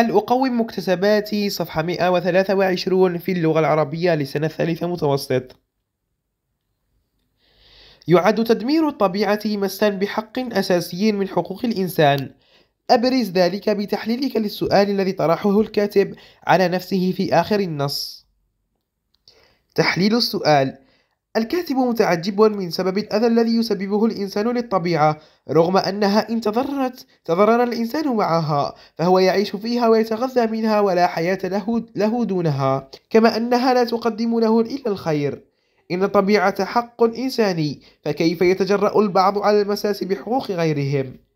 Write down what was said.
هل أقوم مكتسباتي صفحة 123 في اللغة العربية لسنة الثالثة متوسط؟ يعد تدمير الطبيعة مسا بحق أساسي من حقوق الإنسان أبرز ذلك بتحليلك للسؤال الذي طرحه الكاتب على نفسه في آخر النص تحليل السؤال الكاتب متعجب من سبب الأذى الذي يسببه الإنسان للطبيعة رغم أنها إن تضررت تضرر الإنسان معها فهو يعيش فيها ويتغذى منها ولا حياة له, له دونها كما أنها لا تقدم له إلا الخير إن الطبيعة حق إنساني فكيف يتجرأ البعض على المساس بحقوق غيرهم